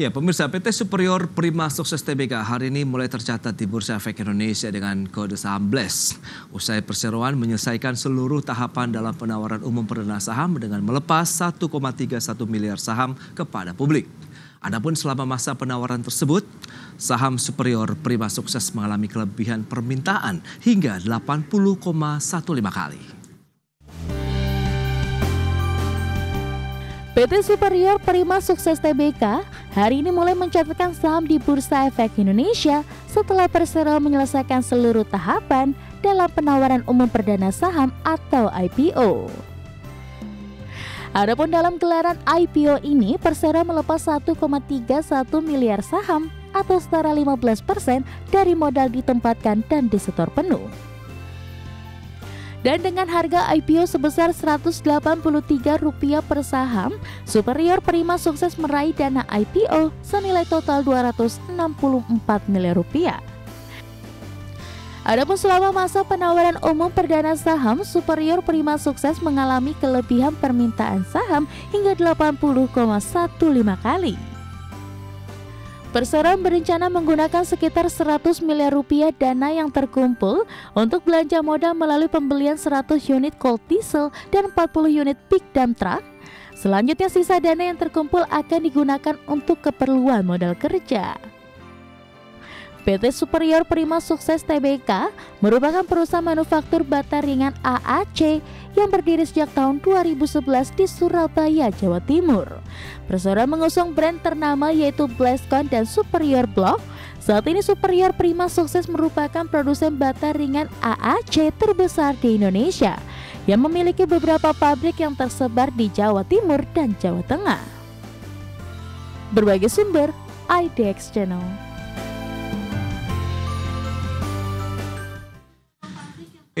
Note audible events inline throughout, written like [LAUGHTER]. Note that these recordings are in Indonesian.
Ya, pemirsa PT Superior Prima Sukses TBK hari ini mulai tercatat di Bursa Efek Indonesia dengan kode saham BLESS. Usai perseroan menyelesaikan seluruh tahapan dalam penawaran umum perdana saham dengan melepas 1,31 miliar saham kepada publik. Adapun selama masa penawaran tersebut, saham Superior Prima Sukses mengalami kelebihan permintaan hingga 80,15 kali. PT Superior Prima Sukses TBK hari ini mulai mencatatkan saham di Bursa Efek Indonesia setelah Persero menyelesaikan seluruh tahapan dalam penawaran umum perdana saham atau IPO. Adapun dalam gelaran IPO ini, Persero melepas 1,31 miliar saham atau setara 15% dari modal ditempatkan dan disetor penuh dan dengan harga IPO sebesar Rp183 per saham, Superior Prima sukses meraih dana IPO senilai total 264 miliar rupiah. Adapun selama masa penawaran umum perdana saham, Superior Prima sukses mengalami kelebihan permintaan saham hingga 80,15 kali. Perseroan berencana menggunakan sekitar 100 miliar rupiah dana yang terkumpul untuk belanja modal melalui pembelian 100 unit Colt diesel dan 40 unit big dump truck. Selanjutnya sisa dana yang terkumpul akan digunakan untuk keperluan modal kerja. PT Superior Prima Sukses Tbk merupakan perusahaan manufaktur bata ringan AAC yang berdiri sejak tahun 2011 di Surabaya, Jawa Timur. Persora mengusung brand ternama yaitu Bleskon dan Superior Block. Saat ini Superior Prima Sukses merupakan produsen bata ringan AAC terbesar di Indonesia yang memiliki beberapa pabrik yang tersebar di Jawa Timur dan Jawa Tengah. Berbagai sumber IDX Channel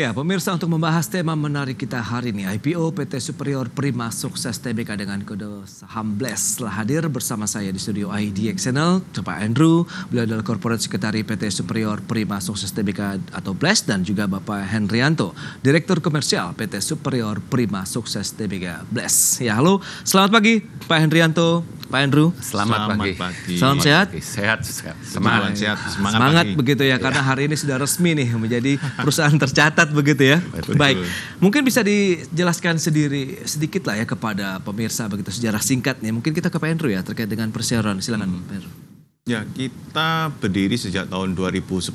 Ya, pemirsa untuk membahas tema menarik kita hari ini, IPO PT Superior Prima Sukses TBK dengan kode saham Bless telah hadir bersama saya di studio IDX Channel, Pak Andrew, beliau adalah Corporate Sekretari PT Superior Prima Sukses TBK atau Bless dan juga Bapak Henrianto, Direktur Komersial PT Superior Prima Sukses TBK Bless. Ya, halo, selamat pagi Pak Henrianto. Pak Andrew, selamat, selamat pagi. pagi. Salam sehat. Sehat, sehat. Semangat, sehat, semangat, semangat pagi. begitu ya, karena iya. hari ini sudah resmi nih menjadi perusahaan tercatat begitu ya. Betul. Baik, mungkin bisa dijelaskan sendiri sedikit lah ya kepada pemirsa begitu sejarah singkat nih. Mungkin kita ke Pak Andrew ya terkait dengan perseroan. Silakan hmm. Pak Andrew. Ya, kita berdiri sejak tahun 2011.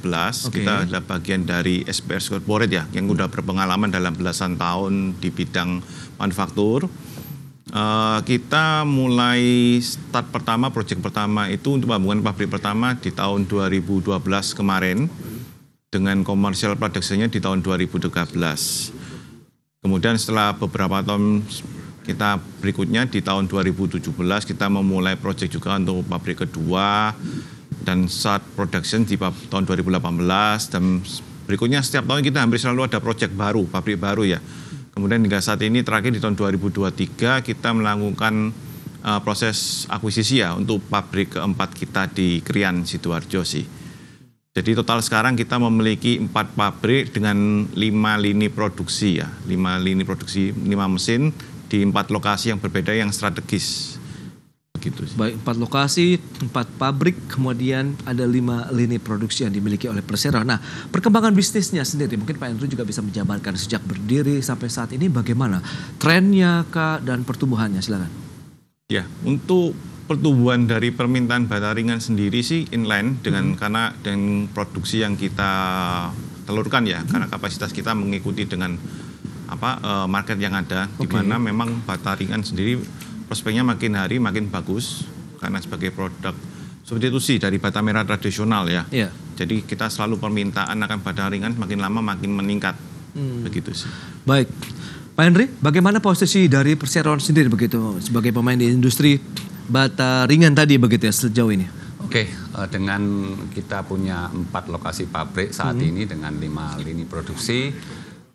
Okay. Kita adalah bagian dari SPR Corporate ya, yang sudah berpengalaman dalam belasan tahun di bidang manufaktur Eh, kita mulai start pertama, proyek pertama itu untuk pembangunan pabrik pertama di tahun 2012 kemarin dengan komersial produksinya di tahun 2013. Kemudian setelah beberapa tahun kita berikutnya di tahun 2017 kita memulai proyek juga untuk pabrik kedua dan start production di tahun 2018 dan berikutnya setiap tahun kita hampir selalu ada proyek baru, pabrik baru ya. Kemudian hingga saat ini terakhir di tahun 2023 kita melakukan uh, proses akuisisi ya untuk pabrik keempat kita di Krian Sidoarjo sih. Jadi total sekarang kita memiliki empat pabrik dengan lima lini produksi ya, lima lini produksi, lima mesin di empat lokasi yang berbeda yang strategis gitu sih. Baik empat lokasi, empat pabrik, kemudian ada lima lini produksi yang dimiliki oleh Persero. Nah, perkembangan bisnisnya sendiri mungkin Pak Andrew juga bisa menjabarkan sejak berdiri sampai saat ini bagaimana trennya kak dan pertumbuhannya silakan. Ya, untuk pertumbuhan dari permintaan bata ringan sendiri sih inline dengan hmm. karena dengan produksi yang kita telurkan ya, hmm. karena kapasitas kita mengikuti dengan apa eh, market yang ada okay. di mana memang bata ringan sendiri prospeknya makin hari makin bagus karena sebagai produk substitusi dari bata merah tradisional ya. Yeah. Jadi kita selalu permintaan akan bata ringan makin lama makin meningkat. Hmm. Begitu sih. Baik. Pak Henry, bagaimana posisi dari perseroan sendiri begitu sebagai pemain di industri bata ringan tadi begitu ya sejauh ini? Oke, okay, eh, dengan kita punya empat lokasi pabrik saat hmm. ini dengan lima lini produksi,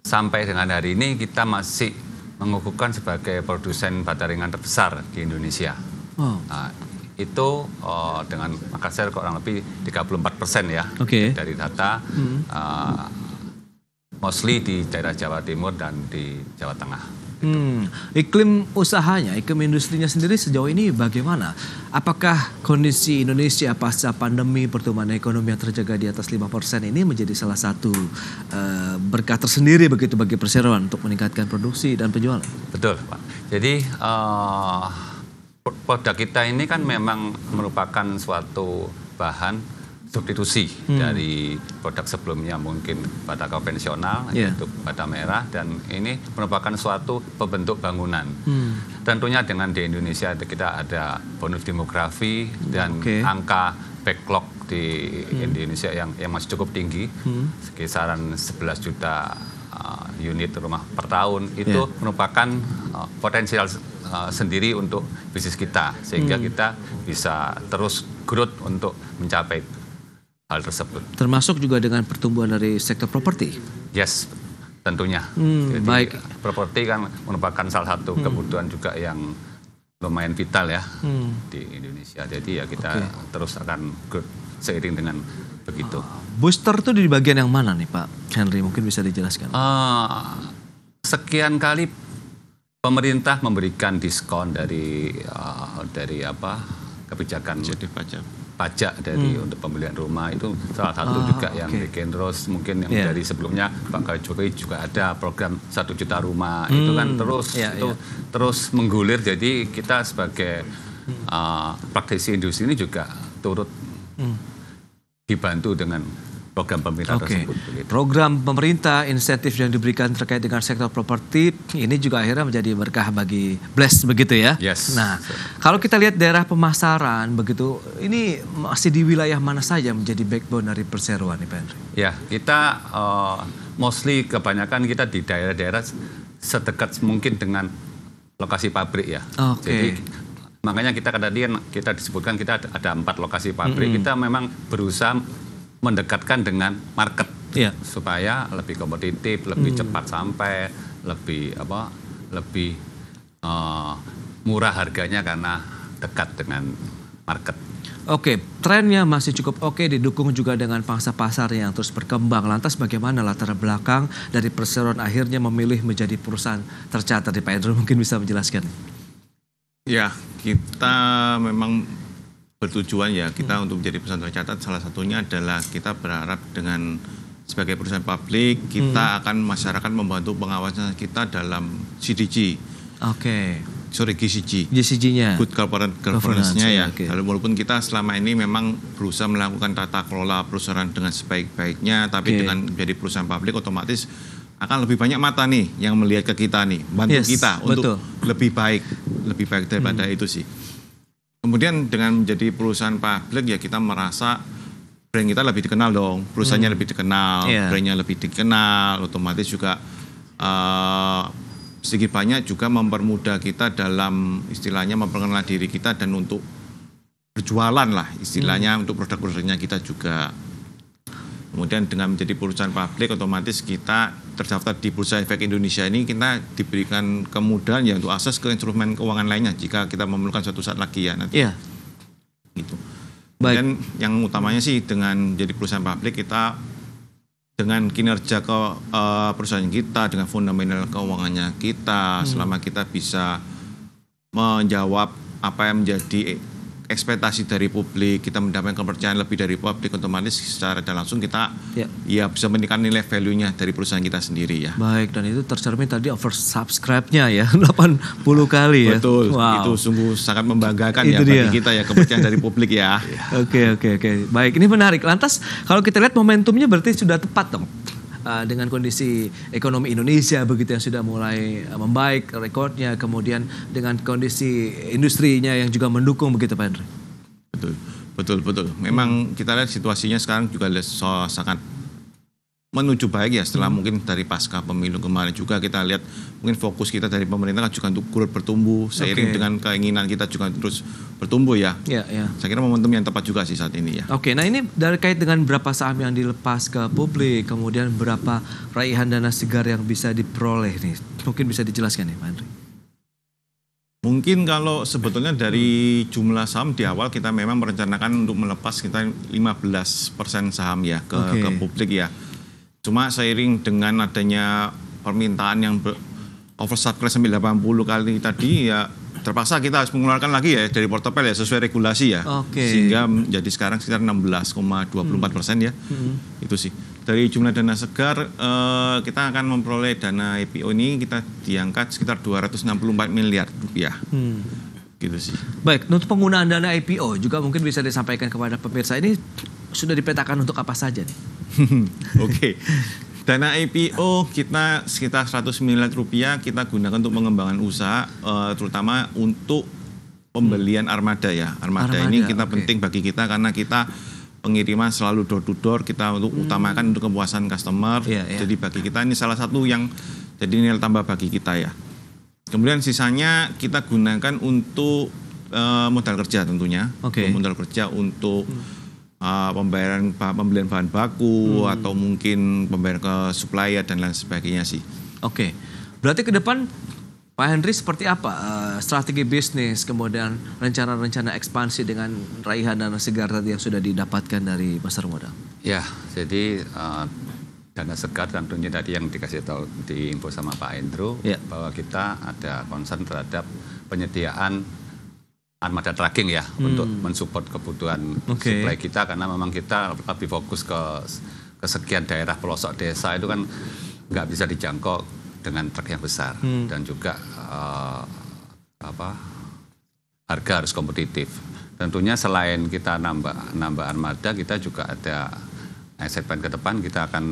sampai dengan hari ini kita masih mengukuhkan sebagai produsen baterai ringan terbesar di Indonesia. Oh. Nah, itu uh, dengan makasih kurang lebih 34 persen ya okay. dari data hmm. uh, mostly di daerah Jawa Timur dan di Jawa Tengah. Hmm, iklim usahanya, iklim industrinya sendiri sejauh ini bagaimana? Apakah kondisi Indonesia pasca pandemi pertumbuhan ekonomi yang terjaga di atas 5% ini menjadi salah satu uh, eh, berkat tersendiri begitu bagi perseroan untuk meningkatkan produksi dan penjualan? Betul, Pak. Jadi uh, produk kita ini kan memang merupakan suatu bahan substitusi hmm. dari produk sebelumnya mungkin bata konvensional yeah. yaitu bata merah dan ini merupakan suatu pembentuk bangunan. Hmm. Tentunya dengan di Indonesia kita ada bonus demografi dan okay. angka backlog di hmm. Indonesia yang yang masih cukup tinggi. Hmm. sekisaran 11 juta uh, unit rumah per tahun itu yeah. merupakan uh, potensial uh, sendiri untuk bisnis kita sehingga hmm. kita bisa terus growth untuk mencapai hal tersebut. Termasuk juga dengan pertumbuhan dari sektor properti. Yes, tentunya. Hmm, Jadi, baik. Properti kan merupakan salah satu hmm. kebutuhan juga yang lumayan vital ya hmm. di Indonesia. Jadi ya kita okay. terus akan good seiring dengan begitu. Ah, booster itu di bagian yang mana nih Pak Henry? Mungkin bisa dijelaskan. Uh, sekian kali pemerintah memberikan diskon dari uh, dari apa kebijakan pajak dari hmm. untuk pembelian rumah itu salah satu ah, juga okay. yang bikin terus mungkin yang yeah. dari sebelumnya Pak Jokowi juga ada program satu juta rumah hmm. itu kan hmm. terus yeah, itu yeah. terus menggulir jadi kita sebagai hmm. uh, praktisi industri ini juga turut hmm. dibantu dengan program pemerintah okay. tersebut. Begitu. Program pemerintah, insentif yang diberikan terkait dengan sektor properti ini juga akhirnya menjadi berkah bagi bless begitu ya. Yes. Nah, so. kalau kita lihat daerah pemasaran begitu, ini masih di wilayah mana saja menjadi backbone dari perseroan nih, Pak Henry? Ya, kita uh, mostly kebanyakan kita di daerah-daerah sedekat mungkin dengan lokasi pabrik ya. Okay. makanya kita tadi kita disebutkan kita ada empat lokasi pabrik. Mm -hmm. Kita memang berusaha mendekatkan dengan market ya. supaya lebih kompetitif, lebih hmm. cepat sampai, lebih apa, lebih uh, murah harganya karena dekat dengan market. Oke, trennya masih cukup oke didukung juga dengan pangsa pasar yang terus berkembang. Lantas bagaimana latar belakang dari perseroan akhirnya memilih menjadi perusahaan tercatat di Pak Edro mungkin bisa menjelaskan? Ya, kita memang bertujuan ya kita hmm. untuk menjadi perusahaan tercatat salah satunya adalah kita berharap dengan sebagai perusahaan publik kita hmm. akan masyarakat membantu pengawasan kita dalam CDG. Oke. Okay. Sorry GCG. GCG-nya. Good Corporate Governance-nya ya. Okay. Lalu walaupun kita selama ini memang berusaha melakukan tata kelola perusahaan dengan sebaik-baiknya, tapi okay. dengan menjadi perusahaan publik otomatis akan lebih banyak mata nih yang melihat ke kita nih, bantu yes, kita betul. untuk lebih baik, lebih baik daripada hmm. itu sih kemudian dengan menjadi perusahaan publik ya kita merasa brand kita lebih dikenal dong, perusahaannya hmm. lebih dikenal, yeah. brandnya lebih dikenal, otomatis juga uh, segi banyak juga mempermudah kita dalam istilahnya memperkenalkan diri kita dan untuk berjualan lah istilahnya hmm. untuk produk-produknya kita juga Kemudian dengan menjadi perusahaan publik otomatis kita terdaftar di Bursa Efek Indonesia ini kita diberikan kemudahan ya untuk akses ke instrumen keuangan lainnya jika kita memerlukan suatu saat lagi ya nanti. Iya. Gitu. Baik. Dan yang utamanya sih dengan jadi perusahaan publik kita dengan kinerja ke uh, perusahaan kita dengan fundamental keuangannya kita hmm. selama kita bisa menjawab apa yang menjadi ekspektasi dari publik, kita mendapatkan kepercayaan lebih dari publik, otomatis secara dan langsung kita ya, ya bisa meningkatkan nilai value-nya dari perusahaan kita sendiri ya. Baik, dan itu tercermin tadi oversubscribe-nya ya, 80 [LAUGHS] kali ya. Betul, wow. itu sungguh sangat membanggakan itu ya dia. bagi kita ya, kepercayaan dari publik ya. [LAUGHS] Oke, oke, oke. Baik, ini menarik. Lantas kalau kita lihat momentumnya berarti sudah tepat dong Uh, dengan kondisi ekonomi Indonesia begitu yang sudah mulai uh, membaik rekornya, kemudian dengan kondisi industrinya yang juga mendukung begitu Pak Henry. Betul, betul, betul. Memang kita lihat situasinya sekarang juga sangat menuju baik ya setelah hmm. mungkin dari pasca pemilu kemarin juga kita lihat mungkin fokus kita dari pemerintah kan juga untuk growth bertumbuh seiring dengan keinginan kita juga terus bertumbuh ya. Ya, ya. Saya kira momentum yang tepat juga sih saat ini ya. Oke, okay, nah ini dari kait dengan berapa saham yang dilepas ke publik, kemudian berapa raihan dana segar yang bisa diperoleh nih. Mungkin bisa dijelaskan nih ya, Pak Andri. Mungkin kalau sebetulnya dari jumlah saham di awal kita memang merencanakan untuk melepas kita 15% saham ya ke okay. ke publik ya Cuma seiring dengan adanya permintaan yang over subscribe 80 kali tadi ya terpaksa kita harus mengeluarkan lagi ya dari portofel ya sesuai regulasi ya. Okay. Sehingga menjadi sekarang sekitar 16,24 persen hmm. ya. Hmm. Itu sih. Dari jumlah dana segar eh, kita akan memperoleh dana IPO ini kita diangkat sekitar 264 miliar rupiah. Hmm. Gitu sih. Baik, untuk penggunaan dana IPO juga mungkin bisa disampaikan kepada pemirsa ini sudah dipetakan untuk apa saja nih? [LAUGHS] Oke. Dana IPO kita sekitar 100 miliar rupiah kita gunakan untuk pengembangan usaha eh, terutama untuk pembelian armada ya. Armada, armada ini kita okay. penting bagi kita karena kita pengiriman selalu door to door kita untuk hmm. utamakan untuk kepuasan customer. Yeah, yeah. Jadi bagi kita ini salah satu yang jadi nilai tambah bagi kita ya. Kemudian sisanya kita gunakan untuk uh, modal kerja tentunya. Okay. modal kerja untuk hmm uh, pembayaran pembelian bahan baku hmm. atau mungkin pembayaran ke supplier dan lain sebagainya sih. Oke, okay. berarti ke depan Pak Henry seperti apa uh, strategi bisnis kemudian rencana-rencana ekspansi dengan raihan dan segar tadi yang sudah didapatkan dari pasar modal? Ya, jadi uh, dana segar tentunya tadi yang dikasih tahu diinfo sama Pak Endro ya. bahwa kita ada concern terhadap penyediaan armada tracking ya hmm. untuk mensupport kebutuhan okay. supply kita karena memang kita lebih fokus ke kesekian daerah pelosok desa itu kan nggak bisa dijangkau dengan truk yang besar hmm. dan juga uh, apa harga harus kompetitif. Tentunya selain kita nambah nambah armada kita juga ada aset plan ke depan kita akan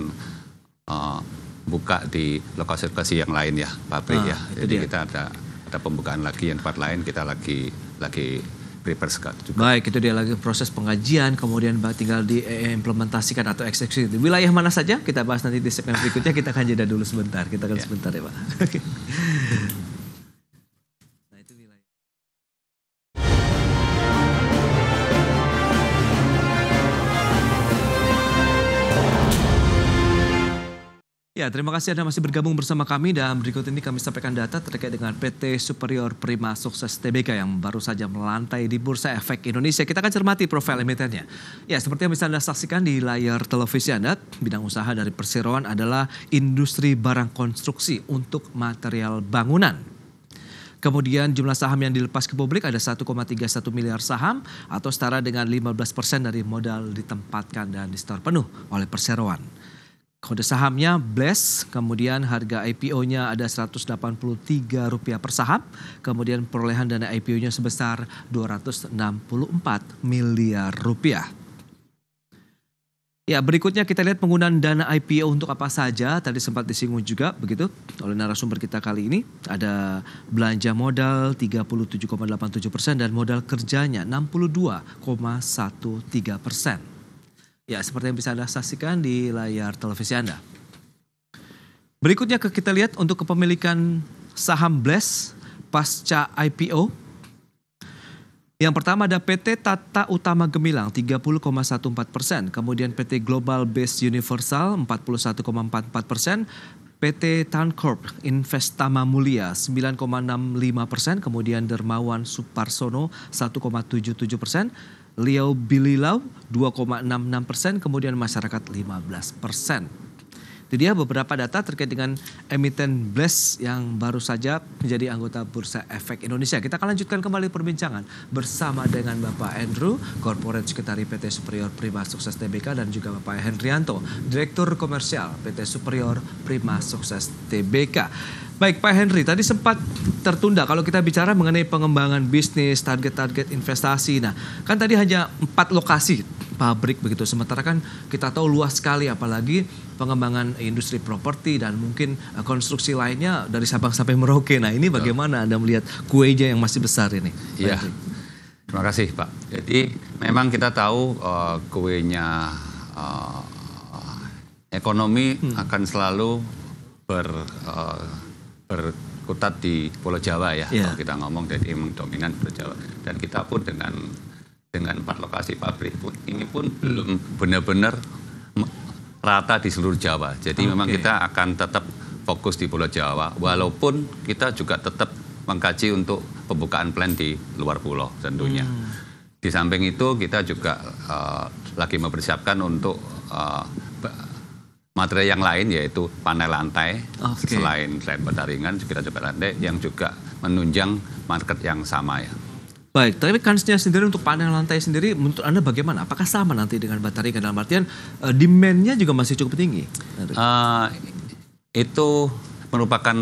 uh, buka di lokasi-lokasi yang lain ya pabrik ah, ya. Jadi kita ada ada pembukaan lagi yang tempat lain kita lagi lagi prepare juga. Baik, itu dia lagi proses pengajian, kemudian tinggal diimplementasikan eh, atau eksekusi. Di wilayah mana saja? Kita bahas nanti di segmen berikutnya. Kita akan jeda dulu sebentar. Kita akan yeah. sebentar ya, Pak. terima kasih Anda masih bergabung bersama kami dan berikut ini kami sampaikan data terkait dengan PT Superior Prima Sukses TBK yang baru saja melantai di Bursa Efek Indonesia. Kita akan cermati profil emitennya. Ya, seperti yang bisa Anda saksikan di layar televisi Anda, bidang usaha dari perseroan adalah industri barang konstruksi untuk material bangunan. Kemudian jumlah saham yang dilepas ke publik ada 1,31 miliar saham atau setara dengan 15 persen dari modal ditempatkan dan store penuh oleh perseroan. Kode sahamnya Bless, kemudian harga IPO-nya ada Rp183 per saham, kemudian perolehan dana IPO-nya sebesar 264 miliar rupiah. Ya, berikutnya kita lihat penggunaan dana IPO untuk apa saja. Tadi sempat disinggung juga begitu oleh narasumber kita kali ini. Ada belanja modal 37,87 persen dan modal kerjanya 62,13 persen. Ya, seperti yang bisa Anda saksikan di layar televisi Anda. Berikutnya kita lihat untuk kepemilikan saham Bless pasca IPO. Yang pertama ada PT Tata Utama Gemilang 30,14 persen, kemudian PT Global Base Universal 41,44 persen, PT Tancorp Investama Mulia 9,65 persen, kemudian Dermawan Suparsono 1,77 persen, Liau Bililau 2,66 persen, kemudian masyarakat 15 persen. Itu dia beberapa data terkait dengan emiten Bless yang baru saja menjadi anggota Bursa Efek Indonesia. Kita akan lanjutkan kembali perbincangan bersama dengan Bapak Andrew, Corporate Sekretari PT Superior Prima Sukses TBK dan juga Bapak Hendrianto, Direktur Komersial PT Superior Prima Sukses TBK. Baik Pak Henry, tadi sempat tertunda kalau kita bicara mengenai pengembangan bisnis, target-target investasi. Nah, kan tadi hanya empat lokasi pabrik begitu. Sementara kan kita tahu luas sekali apalagi pengembangan industri properti dan mungkin eh, konstruksi lainnya dari Sabang sampai Merauke. Nah, ini bagaimana Anda melihat kueja yang masih besar ini? Iya. Terima kasih, Pak. Jadi, memang kita tahu uh, kuenya uh, ekonomi hmm. akan selalu ber uh, berkutat di Pulau Jawa ya. Yeah. Kalau kita ngomong jadi emang dominan Pulau Jawa. Dan kita pun dengan dengan empat lokasi pabrik pun ini pun belum benar-benar rata di seluruh Jawa. Jadi okay. memang kita akan tetap fokus di Pulau Jawa. Walaupun kita juga tetap mengkaji untuk pembukaan plan di luar pulau tentunya. Hmm. Di samping itu kita juga uh, lagi mempersiapkan untuk uh, Materi yang lain yaitu panel lantai, okay. selain selain berdaringan kita coba lantai yang juga menunjang market yang sama ya. Baik, tapi kansnya sendiri untuk panel lantai sendiri menurut Anda bagaimana? Apakah sama nanti dengan Bataringan dalam artian uh, demand-nya juga masih cukup tinggi? Uh, itu merupakan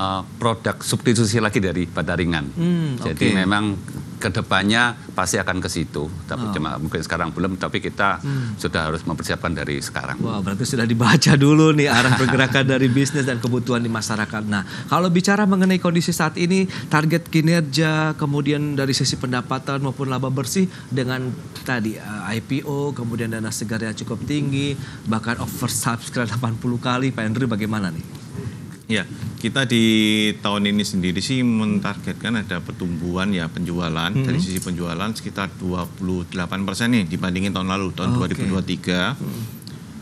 uh, produk substitusi lagi daripada ringan. Hmm, Jadi memang kedepannya pasti akan ke situ. Tapi oh. cuma mungkin sekarang belum, tapi kita hmm. sudah harus mempersiapkan dari sekarang. Wah, berarti sudah dibaca dulu nih arah pergerakan dari [LAUGHS] bisnis dan kebutuhan di masyarakat. Nah, kalau bicara mengenai kondisi saat ini, target kinerja, kemudian dari sisi pendapatan maupun laba bersih dengan tadi eh, IPO, kemudian dana segar yang cukup tinggi, bahkan oversubscribe 80 kali, Pak Andrew bagaimana nih? Ya, kita di tahun ini sendiri sih mentargetkan ada pertumbuhan ya penjualan -hmm. dari sisi penjualan sekitar 28 persen nih dibandingin tahun lalu tahun okay. 2023. Hmm.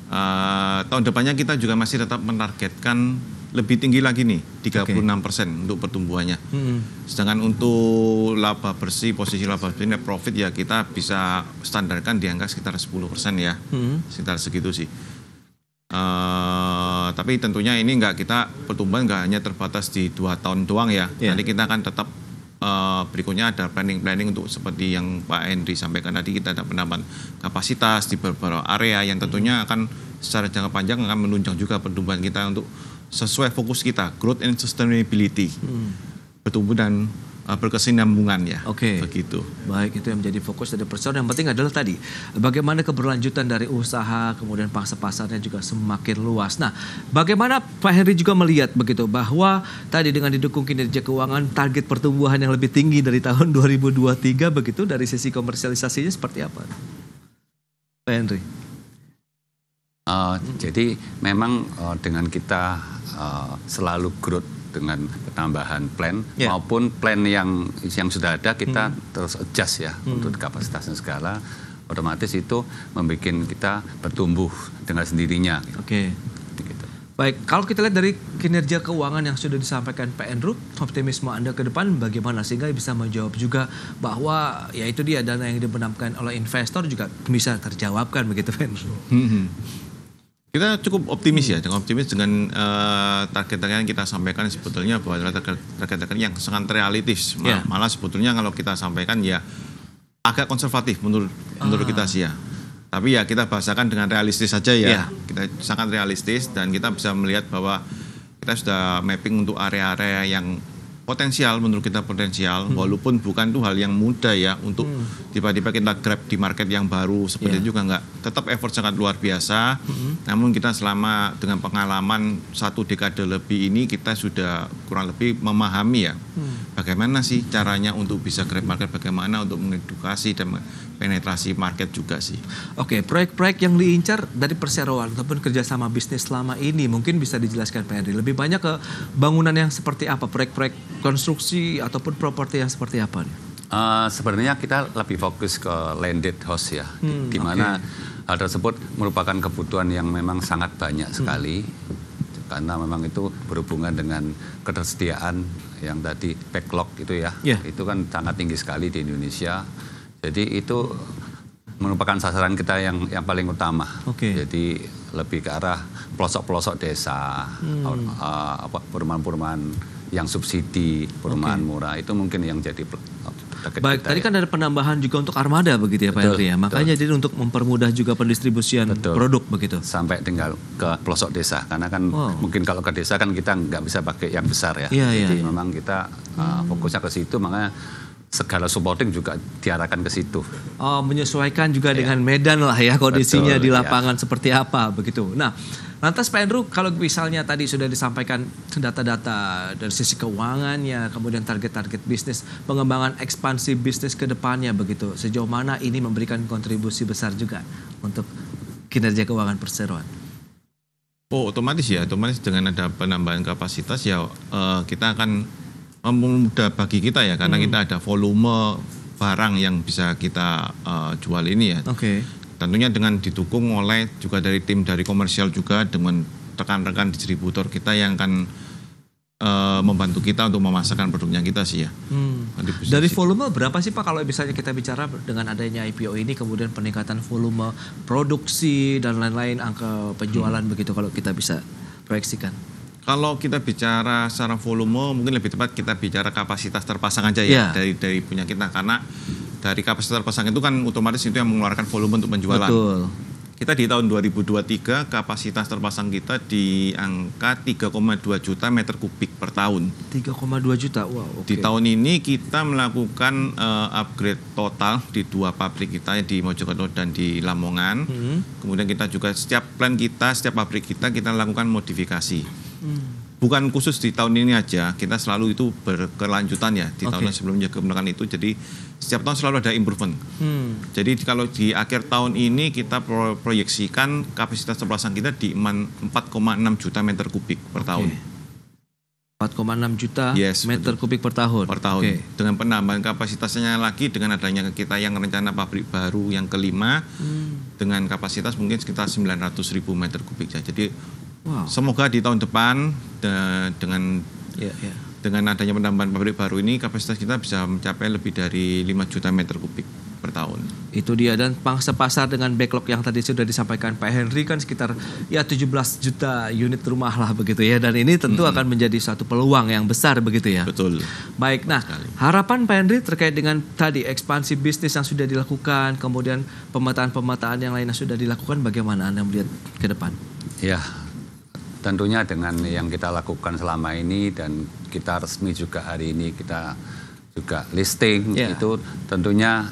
Uh, tahun depannya kita juga masih tetap menargetkan lebih tinggi lagi nih 36 persen okay. untuk pertumbuhannya. -hmm. Sedangkan untuk laba bersih posisi laba bersih net profit ya kita bisa standarkan di angka sekitar 10 persen ya, -hmm. sekitar segitu sih. Eh, tapi tentunya ini nggak kita pertumbuhan nggak hanya terbatas di dua tahun doang ya. Yeah. Nanti kita akan tetap uh, berikutnya ada planning-planning untuk seperti yang Pak Hendri sampaikan tadi kita ada penambahan kapasitas di beberapa area yang tentunya hmm. akan secara jangka panjang akan menunjang juga pertumbuhan kita untuk sesuai fokus kita growth and sustainability. Hmm. Pertumbuhan Ah, ya. Oke. Okay. Begitu. Baik, itu yang menjadi fokus dari persoalan Yang penting adalah tadi bagaimana keberlanjutan dari usaha, kemudian pangsa pasarnya juga semakin luas. Nah, bagaimana Pak Henry juga melihat begitu bahwa tadi dengan didukung kinerja keuangan target pertumbuhan yang lebih tinggi dari tahun 2023 [LAUGHS] begitu dari sisi komersialisasinya seperti apa? Pak Henry. Uh, hmm. Jadi memang uh, dengan kita uh, selalu growth dengan tambahan plan yeah. maupun plan yang yang sudah ada kita hmm. terus adjust ya hmm. untuk kapasitasnya segala otomatis itu membuat kita bertumbuh dengan sendirinya. Oke. Okay. Gitu. Baik, kalau kita lihat dari kinerja keuangan yang sudah disampaikan Pak Group optimisme Anda ke depan bagaimana sehingga bisa menjawab juga bahwa ya itu dia dana yang dibenamkan oleh investor juga bisa terjawabkan begitu Pak Andrew. Hmm. hmm. Kita cukup optimis ya, cukup optimis dengan uh, target-target yang kita sampaikan sebetulnya bahwa target-target yang sangat realistis. Yeah. Malah sebetulnya kalau kita sampaikan ya agak konservatif menurut ah. menurut kita sih ya. Tapi ya kita bahasakan dengan realistis saja ya. Yeah. Kita sangat realistis dan kita bisa melihat bahwa kita sudah mapping untuk area-area yang potensial menurut kita potensial hmm. walaupun bukan tuh hal yang mudah ya untuk hmm. tiba-tiba hmm. kita grab di market yang baru seperti yeah. itu juga nggak tetap effort sangat luar biasa hmm. namun kita selama dengan pengalaman satu dekade lebih ini kita sudah kurang lebih memahami ya hmm. bagaimana sih caranya untuk bisa grab market bagaimana untuk mengedukasi dan penetrasi market juga sih. Oke, okay, proyek-proyek yang diincar dari perseroan ataupun kerjasama bisnis selama ini mungkin bisa dijelaskan Pak Henry. Lebih banyak ke bangunan yang seperti apa, proyek-proyek konstruksi ataupun properti yang seperti apa nih? Uh, sebenarnya kita lebih fokus ke landed house ya, hmm, di mana okay. hal tersebut merupakan kebutuhan yang memang sangat banyak hmm. sekali hmm. karena memang itu berhubungan dengan ketersediaan yang tadi backlog itu ya, yeah. itu kan sangat tinggi sekali di Indonesia. Jadi itu merupakan sasaran kita yang yang paling utama. Okay. Jadi lebih ke arah pelosok-pelosok desa, hmm. uh, apa perumahan-perumahan yang subsidi perumahan okay. murah itu mungkin yang jadi Baik, tadi ya. kan ada penambahan juga untuk armada begitu ya betul, Pak Henry ya. Makanya betul. jadi untuk mempermudah juga pendistribusian betul. produk begitu. Sampai tinggal ke pelosok desa karena kan wow. mungkin kalau ke desa kan kita nggak bisa pakai yang besar ya. ya jadi ya. memang kita uh, hmm. fokusnya ke situ makanya segala supporting juga diarahkan ke situ. Oh, menyesuaikan juga ya. dengan medan lah ya kondisinya Betul, di iya. lapangan ya. seperti apa begitu. Nah, Lantas Pak Andrew, kalau misalnya tadi sudah disampaikan data-data dari sisi keuangannya, kemudian target-target bisnis, pengembangan ekspansi bisnis ke depannya begitu, sejauh mana ini memberikan kontribusi besar juga untuk kinerja keuangan perseroan? Oh, otomatis ya, otomatis dengan ada penambahan kapasitas ya eh, kita akan mudah bagi kita ya, karena hmm. kita ada volume barang yang bisa kita eh, jual ini ya. Oke. Okay Tentunya dengan didukung oleh juga dari tim dari komersial juga dengan rekan-rekan distributor kita yang akan e, membantu kita untuk memasarkan produknya kita sih ya. Hmm. Dari volume berapa sih Pak kalau misalnya kita bicara dengan adanya IPO ini kemudian peningkatan volume produksi dan lain-lain angka penjualan hmm. begitu kalau kita bisa proyeksikan? Kalau kita bicara secara volume, mungkin lebih tepat kita bicara kapasitas terpasang aja ya yeah. dari dari punya kita karena dari kapasitas terpasang itu kan otomatis itu yang mengeluarkan volume untuk penjualan. Betul. Kita di tahun 2023 kapasitas terpasang kita di angka 3,2 juta meter kubik per tahun. 3,2 juta, wow. Okay. Di tahun ini kita melakukan uh, upgrade total di dua pabrik kita di Mojokerto dan di Lamongan. Hmm. Kemudian kita juga setiap plan kita, setiap pabrik kita kita lakukan modifikasi hmm. bukan khusus di tahun ini aja kita selalu itu berkelanjutan ya di okay. tahun sebelumnya kemenangan itu jadi setiap tahun selalu ada improvement hmm. jadi kalau di akhir tahun ini kita proyeksikan kapasitas terpasang kita di 4,6 juta meter kubik per okay. tahun 4,6 juta yes, meter kubik per tahun. Per tahun. Okay. Dengan penambahan kapasitasnya lagi dengan adanya kita yang rencana pabrik baru yang kelima hmm. dengan kapasitas mungkin sekitar 900 ribu meter kubik saja. Jadi Semoga di tahun depan de dengan yeah, yeah. dengan adanya penambahan pabrik baru ini kapasitas kita bisa mencapai lebih dari 5 juta meter kubik per tahun. Itu dia dan pangsa pasar dengan backlog yang tadi sudah disampaikan Pak Henry kan sekitar ya 17 juta unit rumah lah begitu ya dan ini tentu -hmm. akan menjadi satu peluang yang besar begitu ya. Betul. Baik, nah harapan Pak Henry terkait dengan tadi ekspansi bisnis yang sudah dilakukan, kemudian pemetaan-pemetaan yang lain yang sudah dilakukan bagaimana Anda melihat ke depan? Ya, Tentunya dengan yang kita lakukan selama ini dan kita resmi juga hari ini kita juga listing yeah. itu tentunya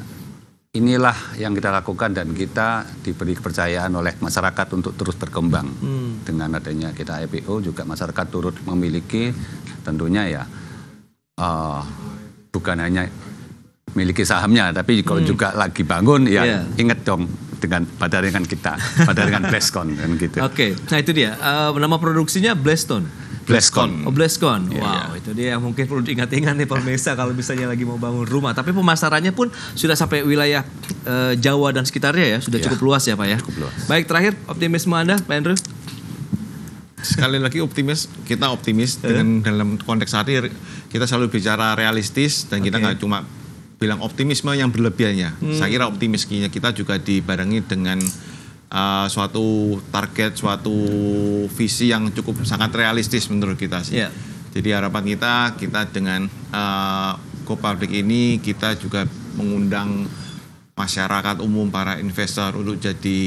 inilah yang kita lakukan dan kita diberi kepercayaan oleh masyarakat untuk terus berkembang hmm. dengan adanya kita IPO e juga masyarakat turut memiliki tentunya ya uh, bukan hanya miliki sahamnya tapi kalau hmm. juga lagi bangun ya yeah. ingat dong dengan pada dengan kita, pada dengan [LAUGHS] Bleskon kan gitu. Oke, okay. nah itu dia uh, nama produksinya Bleston. Bleskon. Oh, Bleskon. Yeah, wow, yeah. itu dia yang mungkin perlu diingat-ingat nih pemirsa kalau misalnya lagi mau bangun rumah. Tapi pemasarannya pun sudah sampai wilayah e, Jawa dan sekitarnya ya, sudah yeah. cukup luas ya, Pak ya. Cukup luas. Baik, terakhir optimisme Anda, Pak Andrew? Sekali lagi optimis, kita optimis eh. dengan dalam konteks hari kita selalu bicara realistis dan kita nggak cuma bilang optimisme yang berlebihannya. Hmm. Saya kira optimisnya kita juga dibarengi dengan uh, suatu target, suatu visi yang cukup sangat realistis menurut kita sih. Yeah. Jadi harapan kita, kita dengan uh, ini kita juga mengundang masyarakat umum, para investor untuk jadi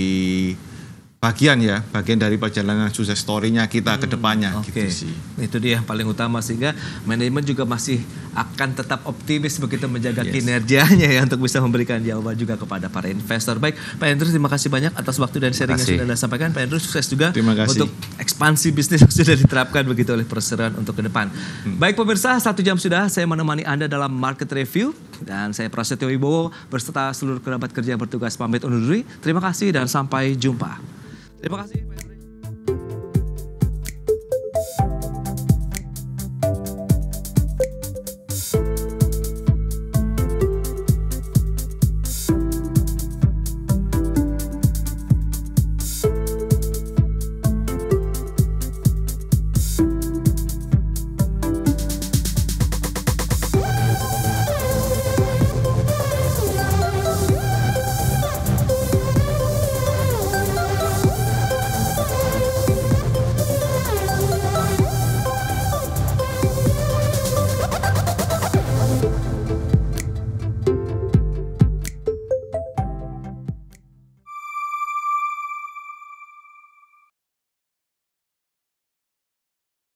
bagian ya, bagian dari perjalanan sukses story-nya kita hmm, ke depannya okay. gitu sih. Itu dia yang paling utama sehingga manajemen juga masih akan tetap optimis begitu menjaga yes. kinerjanya ya untuk bisa memberikan jawaban juga kepada para investor. Baik, Pak Andrew terima kasih banyak atas waktu dan sharing yang sudah Anda sampaikan. Pak Andrew sukses juga terima kasih. untuk ekspansi bisnis yang sudah diterapkan begitu oleh perseroan untuk ke depan. Hmm. Baik pemirsa, satu jam sudah saya menemani Anda dalam market review dan saya Prasetyo Wibowo berserta seluruh kerabat kerja yang bertugas pamit undur diri. Terima kasih dan sampai jumpa. Terima kasih.